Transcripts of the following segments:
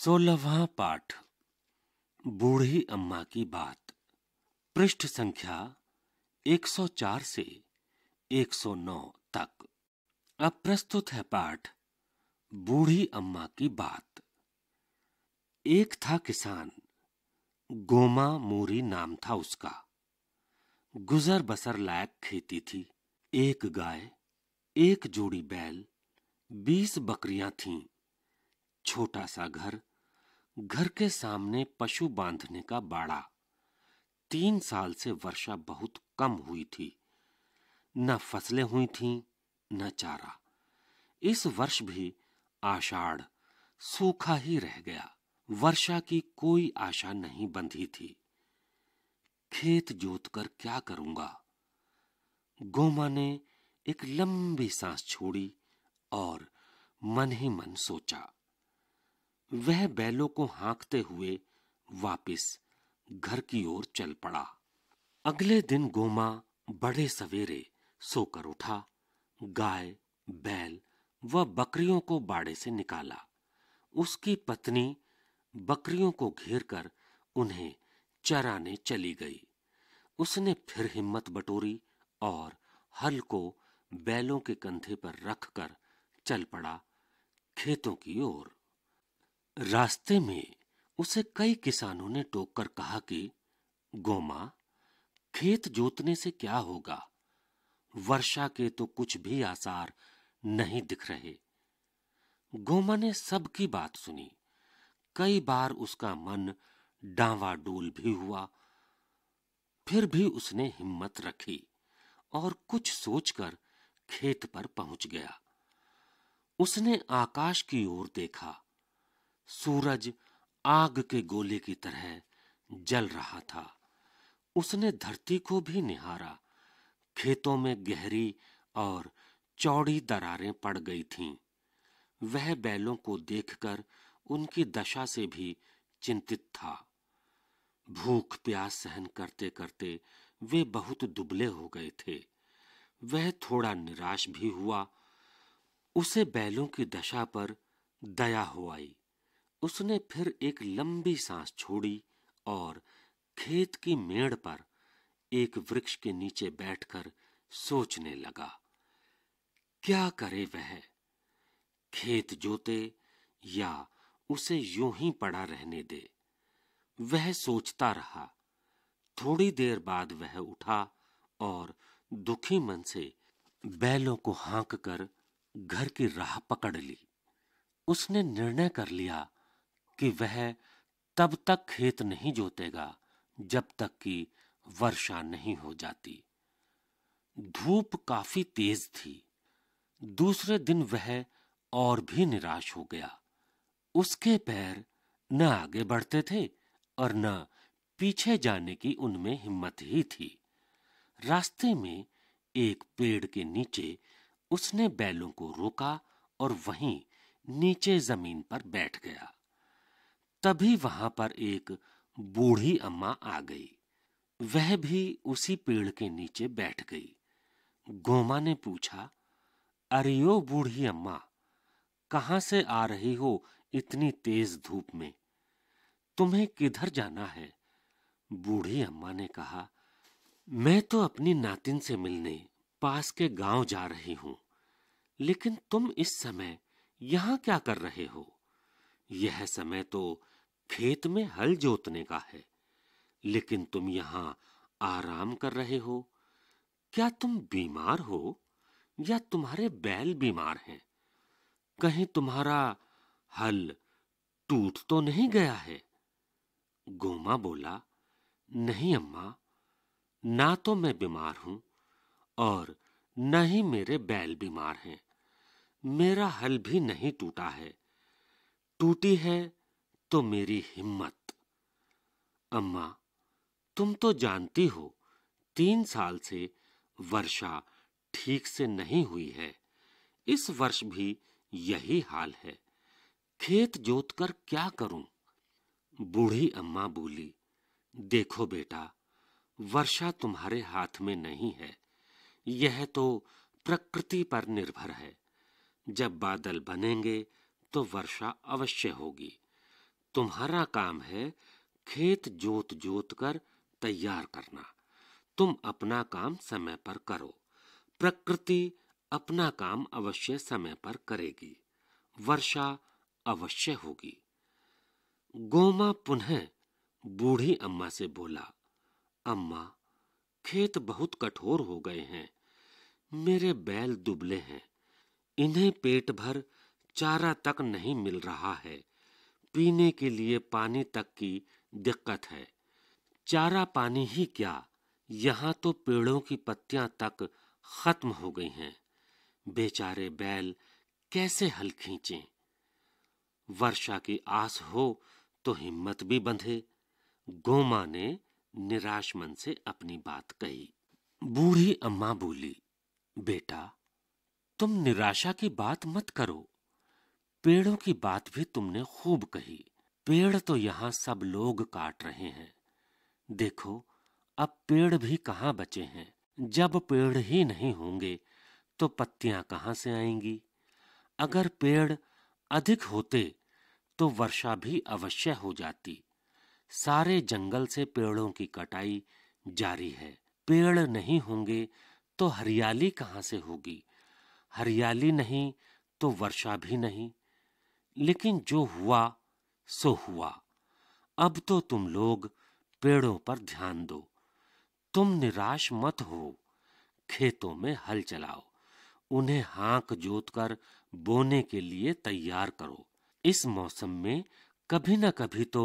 सोलहवा पाठ बूढ़ी अम्मा की बात पृष्ठ संख्या 104 से 109 तक अब प्रस्तुत है पाठ बूढ़ी अम्मा की बात एक था किसान गोमा मोरी नाम था उसका गुजर बसर लायक खेती थी एक गाय एक जोड़ी बैल बीस बकरियां थीं छोटा सा घर घर के सामने पशु बांधने का बाड़ा तीन साल से वर्षा बहुत कम हुई थी न फसलें हुई थीं न चारा इस वर्ष भी आषाढ़ सूखा ही रह गया वर्षा की कोई आशा नहीं बंधी थी खेत जोतकर क्या करूंगा गोमा ने एक लंबी सांस छोड़ी और मन ही मन सोचा वह बैलों को हाँकते हुए वापस घर की ओर चल पड़ा अगले दिन गोमा बड़े सवेरे सोकर उठा गाय बैल व बकरियों को बाड़े से निकाला उसकी पत्नी बकरियों को घेर कर उन्हें चराने चली गई उसने फिर हिम्मत बटोरी और हल को बैलों के कंधे पर रखकर चल पड़ा खेतों की ओर रास्ते में उसे कई किसानों ने टोक कर कहा कि गोमा खेत जोतने से क्या होगा वर्षा के तो कुछ भी आसार नहीं दिख रहे गोमा ने सबकी बात सुनी कई बार उसका मन डांवाडोल भी हुआ फिर भी उसने हिम्मत रखी और कुछ सोचकर खेत पर पहुंच गया उसने आकाश की ओर देखा सूरज आग के गोले की तरह जल रहा था उसने धरती को भी निहारा खेतों में गहरी और चौड़ी दरारें पड़ गई थीं। वह बैलों को देखकर उनकी दशा से भी चिंतित था भूख प्यास सहन करते करते वे बहुत दुबले हो गए थे वह थोड़ा निराश भी हुआ उसे बैलों की दशा पर दया हो आई उसने फिर एक लंबी सांस छोड़ी और खेत की मेड़ पर एक वृक्ष के नीचे बैठकर सोचने लगा क्या करे वह खेत जोते या उसे यूं ही पड़ा रहने दे वह सोचता रहा थोड़ी देर बाद वह उठा और दुखी मन से बैलों को हाँक कर घर की राह पकड़ ली उसने निर्णय कर लिया कि वह तब तक खेत नहीं जोतेगा जब तक कि वर्षा नहीं हो जाती धूप काफी तेज थी दूसरे दिन वह और भी निराश हो गया उसके पैर न आगे बढ़ते थे और न पीछे जाने की उनमें हिम्मत ही थी रास्ते में एक पेड़ के नीचे उसने बैलों को रोका और वहीं नीचे जमीन पर बैठ गया तभी वहां पर एक बूढ़ी अम्मा आ गई वह भी उसी पेड़ के नीचे बैठ गई गोमा ने पूछा अरे ओ बूढ़ी अम्मा कहाँ से आ रही हो इतनी तेज धूप में तुम्हें किधर जाना है बूढ़ी अम्मा ने कहा मैं तो अपनी नातिन से मिलने पास के गांव जा रही हूं लेकिन तुम इस समय यहां क्या कर रहे हो यह समय तो खेत में हल जोतने का है लेकिन तुम यहां आराम कर रहे हो क्या तुम बीमार हो या तुम्हारे बैल बीमार हैं कहीं तुम्हारा हल टूट तो नहीं गया है गोमा बोला नहीं अम्मा ना तो मैं बीमार हूं और न ही मेरे बैल बीमार हैं मेरा हल भी नहीं टूटा है टूटी है तो मेरी हिम्मत अम्मा तुम तो जानती हो तीन साल से वर्षा ठीक से नहीं हुई है इस वर्ष भी यही हाल है खेत जोत कर क्या करूं बूढ़ी अम्मा बोली देखो बेटा वर्षा तुम्हारे हाथ में नहीं है यह तो प्रकृति पर निर्भर है जब बादल बनेंगे तो वर्षा अवश्य होगी तुम्हारा काम है खेत जोत जोत कर तैयार करना तुम अपना काम समय पर करो प्रकृति अपना काम अवश्य समय पर करेगी वर्षा अवश्य होगी गोमा पुनः बूढ़ी अम्मा से बोला अम्मा खेत बहुत कठोर हो गए हैं मेरे बैल दुबले हैं इन्हें पेट भर चारा तक नहीं मिल रहा है पीने के लिए पानी तक की दिक्कत है चारा पानी ही क्या यहाँ तो पेड़ों की पत्तियां तक खत्म हो गई हैं बेचारे बैल कैसे हल खींचे वर्षा की आस हो तो हिम्मत भी बंधे गोमा ने निराश मन से अपनी बात कही बूढ़ी अम्मा बोली बेटा तुम निराशा की बात मत करो पेड़ों की बात भी तुमने खूब कही पेड़ तो यहाँ सब लोग काट रहे हैं देखो अब पेड़ भी कहाँ बचे हैं जब पेड़ ही नहीं होंगे तो पत्तियां कहाँ से आएंगी अगर पेड़ अधिक होते तो वर्षा भी अवश्य हो जाती सारे जंगल से पेड़ों की कटाई जारी है पेड़ नहीं होंगे तो हरियाली कहाँ से होगी हरियाली नहीं तो वर्षा भी नहीं लेकिन जो हुआ सो हुआ अब तो तुम लोग पेड़ों पर ध्यान दो तुम निराश मत हो खेतों में हल चलाओ उन्हें हाँक जोतकर बोने के लिए तैयार करो इस मौसम में कभी न कभी तो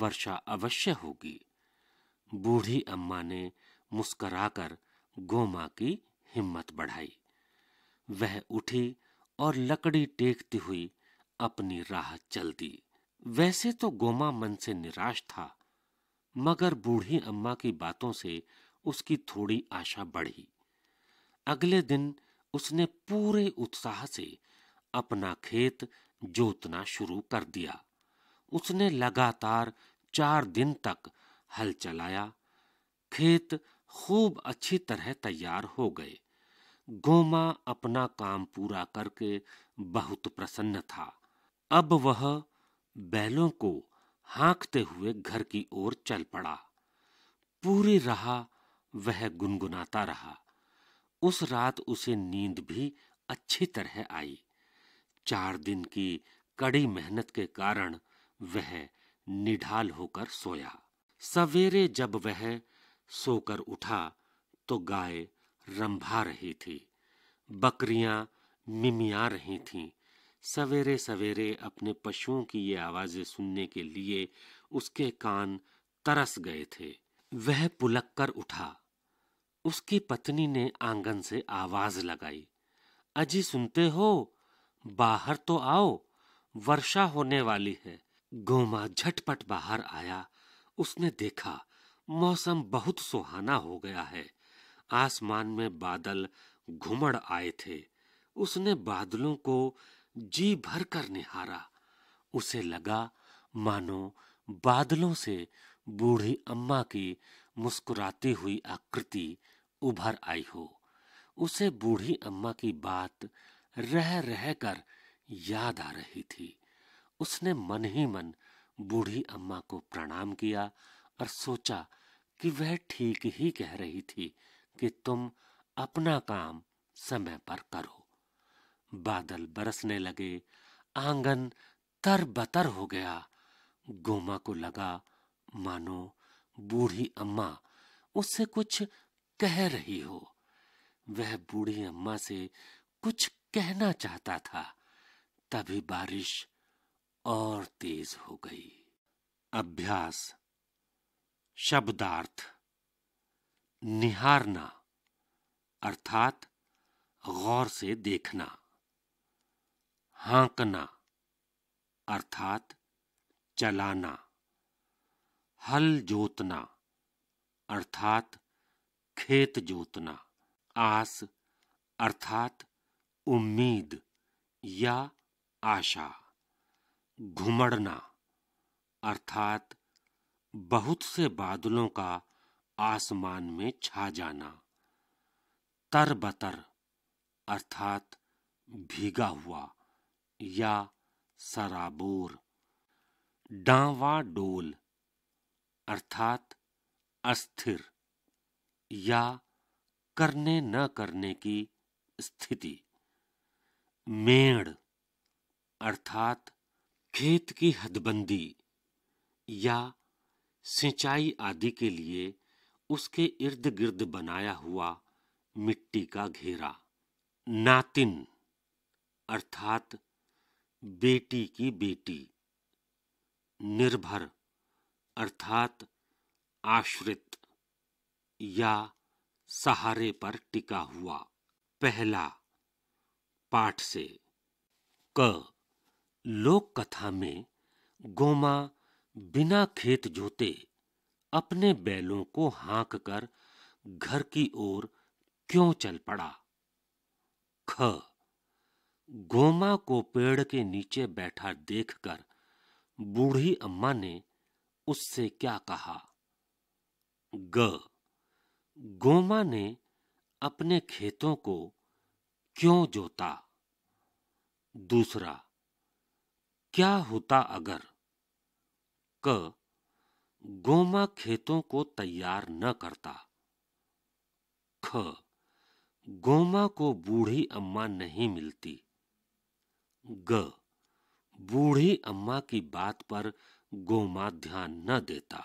वर्षा अवश्य होगी बूढ़ी अम्मा ने मुस्कराकर गोमा की हिम्मत बढ़ाई वह उठी और लकड़ी टेकती हुई अपनी राह चल दी वैसे तो गोमा मन से निराश था मगर बूढ़ी अम्मा की बातों से उसकी थोड़ी आशा बढ़ी अगले दिन उसने पूरे उत्साह से अपना खेत जोतना शुरू कर दिया उसने लगातार चार दिन तक हल चलाया खेत खूब अच्छी तरह तैयार हो गए गोमा अपना काम पूरा करके बहुत प्रसन्न था अब वह बैलों को हाँकते हुए घर की ओर चल पड़ा पूरी राह वह गुनगुनाता रहा उस रात उसे नींद भी अच्छी तरह आई चार दिन की कड़ी मेहनत के कारण वह निढाल होकर सोया सवेरे जब वह सोकर उठा तो गाय रंभा रही थी बकरियां मिमिया रही थीं सवेरे सवेरे अपने पशुओं की ये आवाजें सुनने के लिए उसके कान तरस गए थे वह पुलक कर उठा उसकी पत्नी ने आंगन से आवाज लगाई अजी सुनते हो बाहर तो आओ वर्षा होने वाली है गोमा झटपट बाहर आया उसने देखा मौसम बहुत सुहाना हो गया है आसमान में बादल घुमड़ आए थे उसने बादलों को जी भर कर निहारा उसे लगा मानो बादलों से बूढ़ी अम्मा की मुस्कुराती हुई आकृति उभर आई हो उसे बूढ़ी अम्मा की बात रह रह कर याद आ रही थी उसने मन ही मन बूढ़ी अम्मा को प्रणाम किया और सोचा कि वह ठीक ही कह रही थी कि तुम अपना काम समय पर करो बादल बरसने लगे आंगन तर बतर हो गया गोमा को लगा मानो बूढ़ी अम्मा उससे कुछ कह रही हो वह बूढ़ी अम्मा से कुछ कहना चाहता था तभी बारिश और तेज हो गई अभ्यास शब्दार्थ निहारना अर्थात गौर से देखना हाँकना अर्थात चलाना हल जोतना अर्थात खेत जोतना आस अर्थात उम्मीद या आशा घुमड़ना अर्थात बहुत से बादलों का आसमान में छा जाना तर बतर अर्थात भीगा हुआ या सराबोर डांवा डोल अर्थात अस्थिर या करने न करने की स्थिति मेड़ अर्थात खेत की हदबंदी या सिंचाई आदि के लिए उसके इर्द गिर्द बनाया हुआ मिट्टी का घेरा नातिन अर्थात बेटी की बेटी निर्भर अर्थात आश्रित या सहारे पर टिका हुआ पहला पाठ से क लोक कथा में गोमा बिना खेत जोते अपने बैलों को हाँक कर घर की ओर क्यों चल पड़ा ख गोमा को पेड़ के नीचे बैठा देखकर बूढ़ी अम्मा ने उससे क्या कहा ग गोमा ने अपने खेतों को क्यों जोता दूसरा क्या होता अगर क गोमा खेतों को तैयार न करता ख गोमा को बूढ़ी अम्मा नहीं मिलती ग बूढ़ी अम्मा की बात पर गोमा ध्यान न देता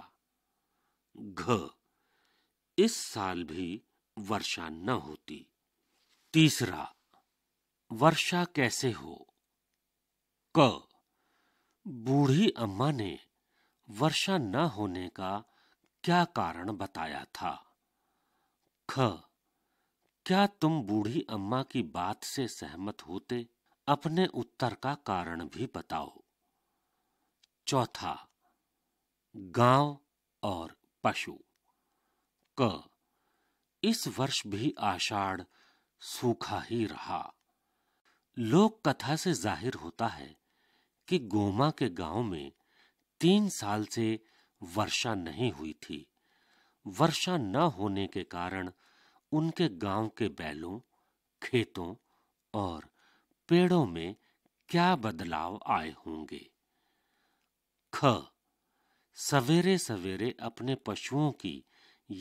घ इस साल भी वर्षा न होती तीसरा वर्षा कैसे हो क बूढ़ी अम्मा ने वर्षा न होने का क्या कारण बताया था ख क्या तुम बूढ़ी अम्मा की बात से सहमत होते अपने उत्तर का कारण भी बताओ चौथा गांव और पशु क इस वर्ष भी आषाढ़ सूखा ही रहा लोक कथा से जाहिर होता है कि गोमा के गांव में तीन साल से वर्षा नहीं हुई थी वर्षा न होने के कारण उनके गांव के बैलों खेतों और पेड़ों में क्या बदलाव आए होंगे ख सवेरे सवेरे अपने पशुओं की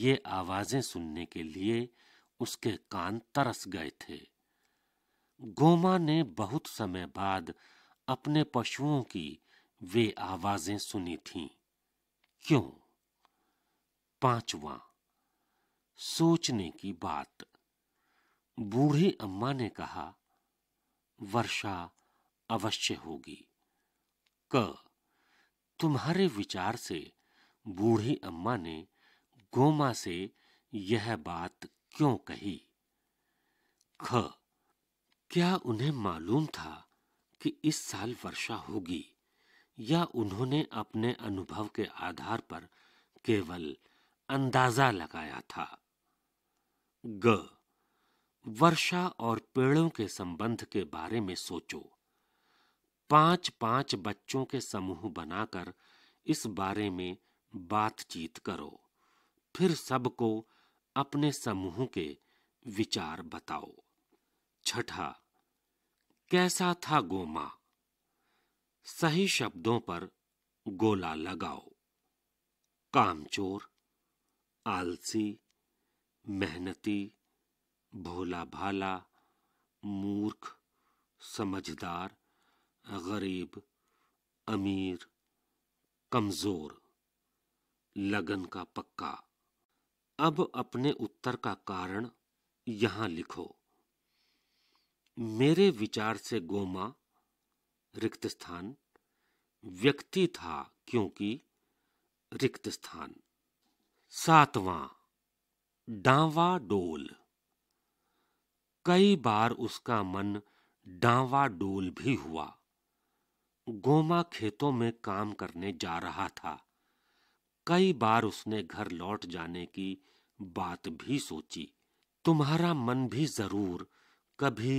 ये आवाजें सुनने के लिए उसके कान तरस गए थे गोमा ने बहुत समय बाद अपने पशुओं की वे आवाजें सुनी थीं। क्यों पांचवा सोचने की बात बूढ़ी अम्मा ने कहा वर्षा अवश्य होगी क तुम्हारे विचार से बूढ़ी अम्मा ने गोमा से यह बात क्यों कही ख क्या उन्हें मालूम था कि इस साल वर्षा होगी या उन्होंने अपने अनुभव के आधार पर केवल अंदाजा लगाया था ग वर्षा और पेड़ों के संबंध के बारे में सोचो पांच पांच बच्चों के समूह बनाकर इस बारे में बातचीत करो फिर सबको अपने समूह के विचार बताओ छठा कैसा था गोमा सही शब्दों पर गोला लगाओ कामचोर आलसी मेहनती भोला भाला मूर्ख समझदार गरीब अमीर कमज़ोर लगन का पक्का अब अपने उत्तर का कारण यहां लिखो मेरे विचार से गोमा रिक्त स्थान व्यक्ति था क्योंकि रिक्त स्थान सातवां डावा डोल कई बार उसका मन डांवाडोल भी हुआ गोमा खेतों में काम करने जा रहा था कई बार उसने घर लौट जाने की बात भी सोची तुम्हारा मन भी जरूर कभी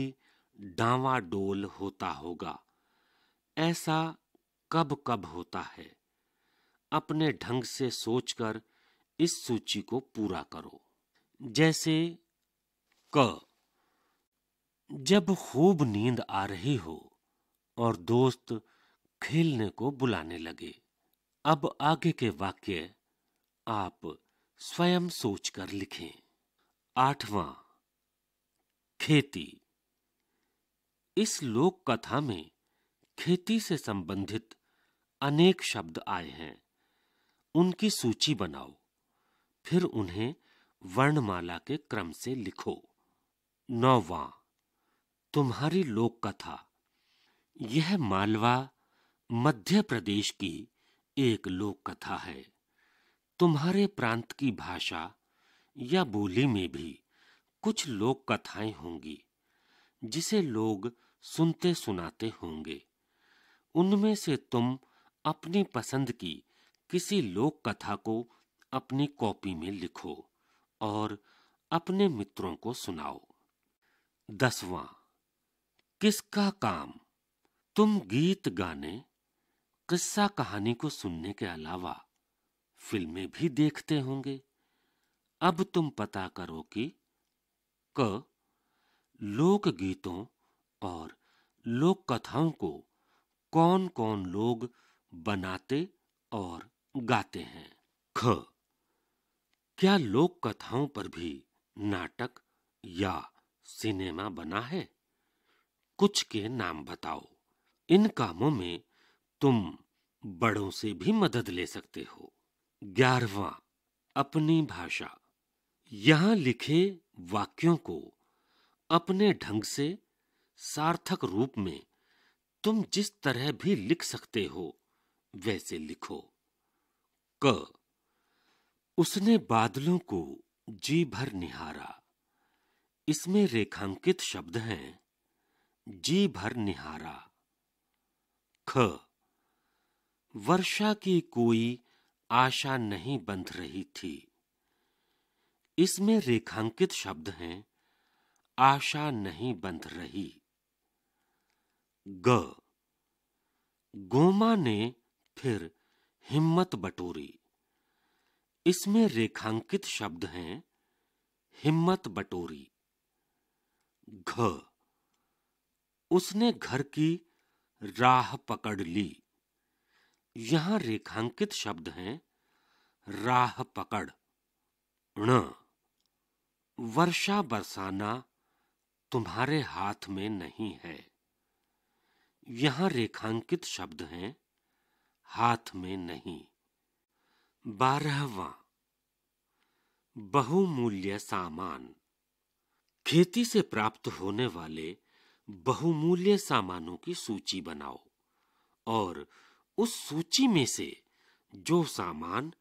डांवाडोल होता होगा ऐसा कब कब होता है अपने ढंग से सोचकर इस सूची को पूरा करो जैसे क जब खूब नींद आ रही हो और दोस्त खेलने को बुलाने लगे अब आगे के वाक्य आप स्वयं सोचकर लिखें आठवां खेती इस लोक कथा में खेती से संबंधित अनेक शब्द आए हैं उनकी सूची बनाओ फिर उन्हें वर्णमाला के क्रम से लिखो नौवां तुम्हारी लोक कथा यह मालवा मध्य प्रदेश की एक लोक कथा है तुम्हारे प्रांत की भाषा या बोली में भी कुछ लोक कथाएं होंगी जिसे लोग सुनते सुनाते होंगे उनमें से तुम अपनी पसंद की किसी लोक कथा को अपनी कॉपी में लिखो और अपने मित्रों को सुनाओ दसवां किसका काम तुम गीत गाने किस्सा कहानी को सुनने के अलावा फिल्में भी देखते होंगे अब तुम पता करो कि क लोक गीतों और लोक कथाओं को कौन कौन लोग बनाते और गाते हैं ख क्या लोक कथाओं पर भी नाटक या सिनेमा बना है कुछ के नाम बताओ इन कामों में तुम बड़ों से भी मदद ले सकते हो ग्यारहवा अपनी भाषा यहां लिखे वाक्यों को अपने ढंग से सार्थक रूप में तुम जिस तरह भी लिख सकते हो वैसे लिखो क उसने बादलों को जी भर निहारा इसमें रेखांकित शब्द हैं जी भर निहारा ख वर्षा की कोई आशा नहीं बंध रही थी इसमें रेखांकित शब्द हैं आशा नहीं बंध रही ग गोमा ने फिर हिम्मत बटोरी इसमें रेखांकित शब्द हैं हिम्मत बटोरी घ उसने घर की राह पकड़ ली यहां रेखांकित शब्द हैं राह पकड़ ण वर्षा बरसाना तुम्हारे हाथ में नहीं है यहां रेखांकित शब्द हैं हाथ में नहीं बारहवा बहुमूल्य सामान खेती से प्राप्त होने वाले बहुमूल्य सामानों की सूची बनाओ और उस सूची में से जो सामान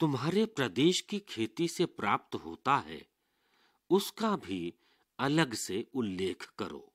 तुम्हारे प्रदेश की खेती से प्राप्त होता है उसका भी अलग से उल्लेख करो